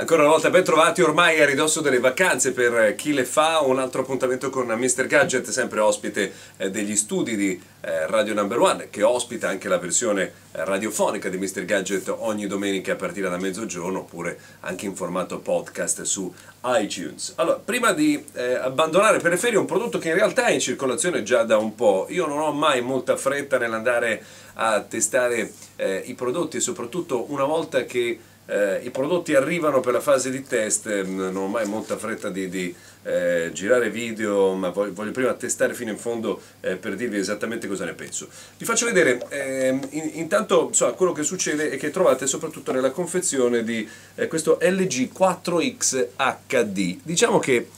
Ancora una volta ben trovati ormai a ridosso delle vacanze per chi le fa, un altro appuntamento con Mr. Gadget, sempre ospite eh, degli studi di eh, Radio Number One, che ospita anche la versione eh, radiofonica di Mr. Gadget ogni domenica a partire da mezzogiorno, oppure anche in formato podcast su iTunes. Allora, prima di abbandonare per le ferie un prodotto che in realtà è in circolazione già da un po', io non ho mai molta fretta nell'andare a testare i prodotti, soprattutto una volta che eh, I prodotti arrivano per la fase di test, ehm, non ho mai molta fretta di, di eh, girare video, ma voglio, voglio, prima testare fino in fondo eh, per dirvi esattamente cosa ne penso. Vi faccio vedere ehm, in, intanto insomma, quello che succede è che trovate soprattutto nella confezione di eh, questo LG 4X HD. Diciamo che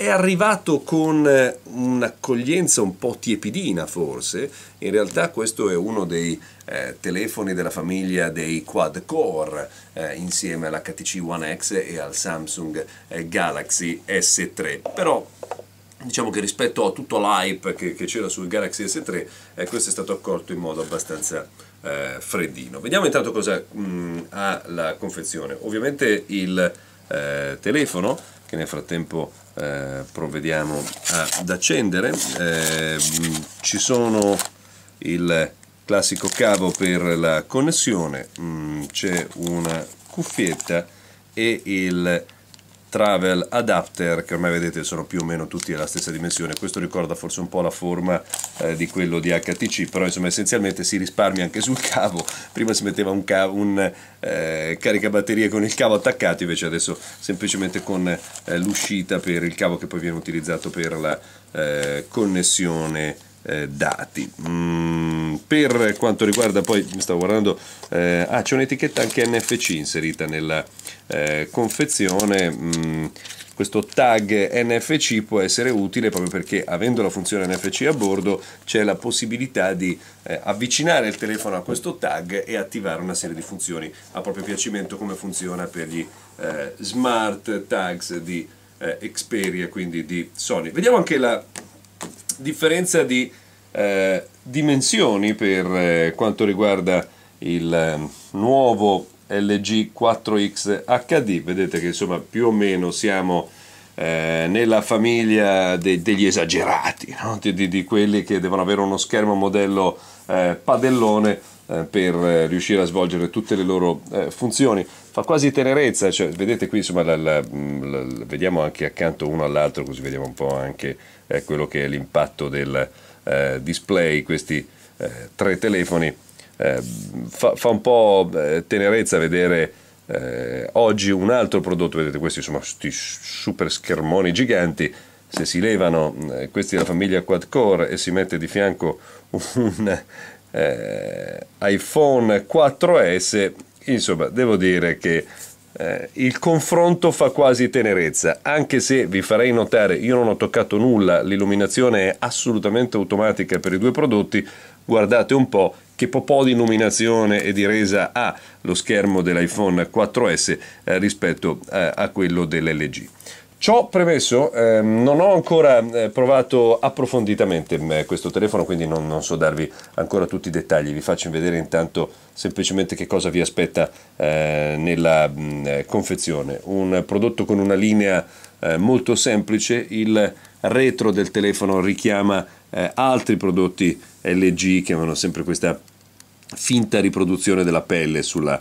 è arrivato con eh, un'accoglienza un po' tiepidina forse, in realtà questo è uno dei eh, telefoni della famiglia dei quad-core eh, insieme all'HTC One X e al Samsung eh, Galaxy S3, però diciamo che rispetto a tutto l'hype che, che c'era sul Galaxy S3 eh, questo è stato accolto in modo abbastanza eh, freddino vediamo intanto cosa mh, mm, ha la confezione ovviamente il eh, telefono che nel frattempo eh, provvediamo ad accendere. Eh, mm, ci sono il classico cavo per la connessione, mm, c'è una cuffietta e il travel adapter che ormai vedete sono più o meno tutti alla stessa dimensione questo ricorda forse un po' la forma eh, di quello di HTC però insomma essenzialmente si risparmia anche sul cavo prima si metteva un, cavo, un eh, caricabatterie con il cavo attaccato invece adesso semplicemente con eh, l'uscita per il cavo che poi viene utilizzato per la eh, connessione eh, dati. Mm, per quanto riguarda poi, mi stavo guardando, eh, ah, c'è un'etichetta anche NFC inserita nella eh, confezione. Mm, questo tag NFC può essere utile proprio perché avendo la funzione NFC a bordo c'è la possibilità di eh, avvicinare il telefono a questo tag e attivare una serie di funzioni a proprio piacimento come funziona per gli eh, smart tags di eh, Xperia, quindi di Sony. Vediamo anche la differenza di eh, dimensioni per eh, quanto riguarda il eh, nuovo LG 4X HD, vedete che insomma più o meno siamo eh, nella famiglia de degli esagerati, no? di, di, di, quelli che devono avere uno schermo modello eh, padellone eh, per eh, riuscire a svolgere tutte le loro eh, funzioni. Fa quasi tenerezza, cioè, vedete qui, insomma, la, la, la, vediamo anche accanto uno all'altro, così vediamo un po' anche eh, quello che è l'impatto del eh, display, questi eh, tre telefoni. Fa, fa, un po' tenerezza vedere oggi un altro prodotto, vedete questi, insomma, questi super schermoni giganti, se si levano questi della famiglia quad core e si mette di fianco un eh, iPhone 4S, insomma devo dire che eh, il confronto fa quasi tenerezza, anche se vi farei notare, io non ho toccato nulla, l'illuminazione è assolutamente automatica per i due prodotti, guardate un po' che po' di illuminazione e di resa ha lo schermo dell'iPhone 4S eh, rispetto eh, a quello dell'LG. Ciò premesso, ehm, non ho ancora eh, provato approfonditamente mh, mm, eh, questo telefono, quindi non, non, so darvi ancora tutti i dettagli, vi faccio vedere intanto semplicemente che cosa vi aspetta eh, nella mh, mm, eh, confezione. Un prodotto con una linea eh, molto semplice, il retro del telefono richiama eh, altri prodotti LG che avevano sempre questa finta riproduzione della pelle sulla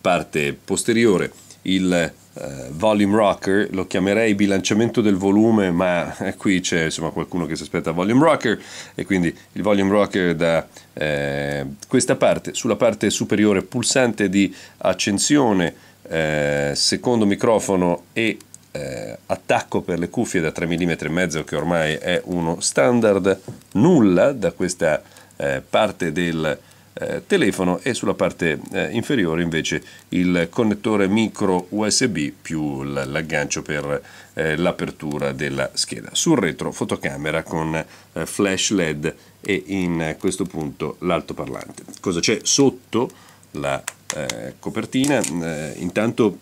parte posteriore. Il eh, volume rocker, lo chiamerei bilanciamento del volume, ma eh, qui c'è insomma, qualcuno che si aspetta volume rocker e quindi il volume rocker da eh, questa parte, sulla parte superiore pulsante di accensione, eh, secondo microfono e eh, attacco per le cuffie da 3 mm e mezzo che ormai è uno standard, nulla da questa eh, parte del eh, telefono e sulla parte eh, inferiore invece il connettore micro USB più l'aggancio per eh, l'apertura della scheda. Sul retro fotocamera con eh, flash LED e in questo punto l'altoparlante. Cosa c'è sotto la eh, copertina? Eh, intanto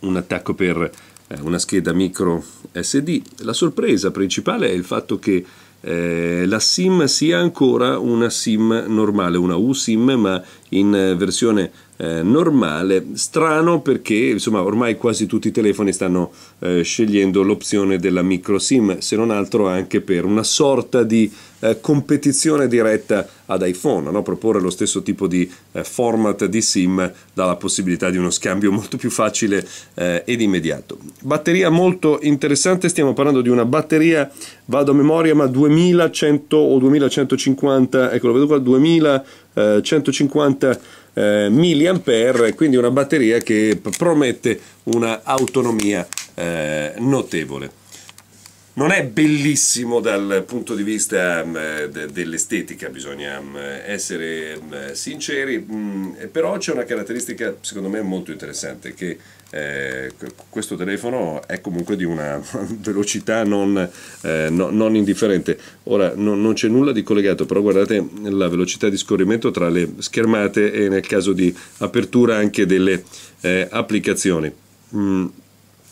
un attacco per una scheda micro SD. La sorpresa principale è il fatto che eh, la SIM sia ancora una SIM normale, una USIM, ma in eh, versione eh, normale. Strano perché insomma, ormai quasi tutti i telefoni stanno eh, scegliendo l'opzione della micro SIM, se non altro anche per una sorta di eh, competizione diretta ad iPhone, no? proporre lo stesso tipo di eh, format di SIM dà la possibilità di uno scambio molto più facile eh, ed immediato. Batteria molto interessante, stiamo parlando di una batteria, vado a memoria, ma 2100 o 2150, ecco eccolo, vedo qua, 2150 eh, mAh, quindi una batteria che promette un'autonomia eh, notevole non è bellissimo dal punto di vista um, de dell'estetica, bisogna um, essere um, sinceri, mm, però c'è una caratteristica secondo me molto interessante che eh, questo telefono è comunque di una velocità non, eh, no, non indifferente. Ora no, non c'è nulla di collegato, però guardate la velocità di scorrimento tra le schermate e nel caso di apertura anche delle eh, applicazioni. Mm,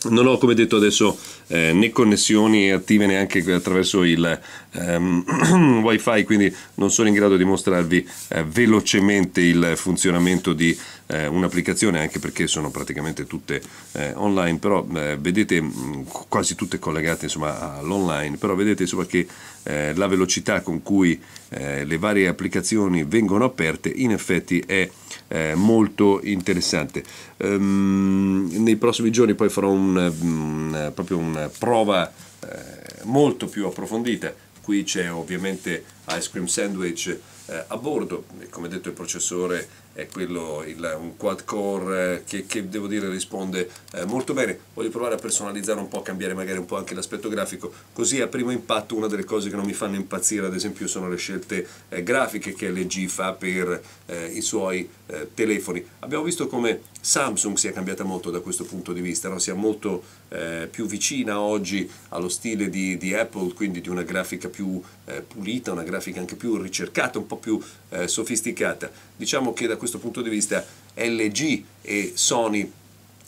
non ho come detto adesso eh, né connessioni attive neanche attraverso il ehm, wifi, quindi non sono in grado di mostrarvi eh, velocemente il funzionamento di eh, un'applicazione, anche perché sono praticamente tutte eh, online, però eh, vedete mh, mm, quasi tutte collegate insomma, all'online, però vedete insomma, che eh, la velocità con cui le varie applicazioni vengono aperte in effetti è molto interessante. Um, nei prossimi giorni poi farò un, um, proprio un con eh, prova eh, molto più approfondita. Qui c'è ovviamente Ice Cream Sandwich eh, a bordo, come detto il processore è quello il, un quad core eh, che, che devo dire risponde eh, molto bene voglio provare a personalizzare un po' cambiare magari un po' anche l'aspetto grafico così a primo impatto una delle cose che non mi fanno impazzire ad esempio sono le scelte eh, grafiche che LG fa per eh, i suoi eh, telefoni abbiamo visto come Samsung si è cambiata molto da questo punto di vista no? si è molto eh, più vicina oggi allo stile di, di, Apple quindi di una grafica più pulita una grafica anche più ricercata un po' più sofisticata diciamo che da questo punto di vista LG e Sony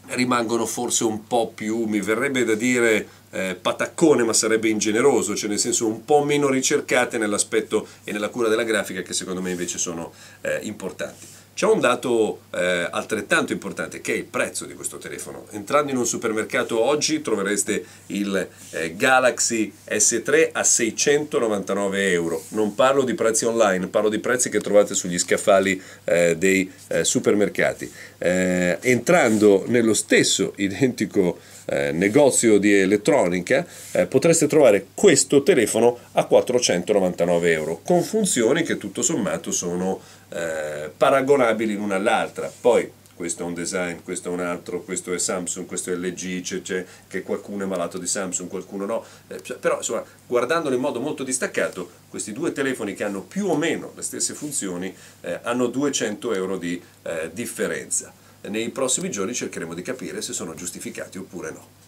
rimangono forse un po' più, mi verrebbe da dire eh, pataccone, ma sarebbe ingeneroso, cioè nel senso un po' meno ricercate nell'aspetto e nella cura della grafica che secondo me invece sono eh, importanti. C'è un dato eh, altrettanto importante che è il prezzo di questo telefono. Entrando in un supermercato oggi trovereste il eh, Galaxy S3 a 699 euro. Non parlo di prezzi online, parlo di prezzi che trovate sugli scaffali eh, dei eh, supermercati. Eh, entrando nello stesso identico eh, negozio di elettronica potreste trovare questo telefono a 499 euro con funzioni che tutto sommato sono eh, paragonabili l'una all'altra. Poi questo è un design, questo è un altro, questo è Samsung, questo è LG, c'è, c'è che qualcuno è malato di Samsung, qualcuno no, eh, cioè, però insomma guardandolo in modo molto distaccato, questi due telefoni che hanno più o meno le stesse funzioni eh, hanno 200 euro di eh, differenza. Nei prossimi giorni cercheremo di capire se sono giustificati oppure no.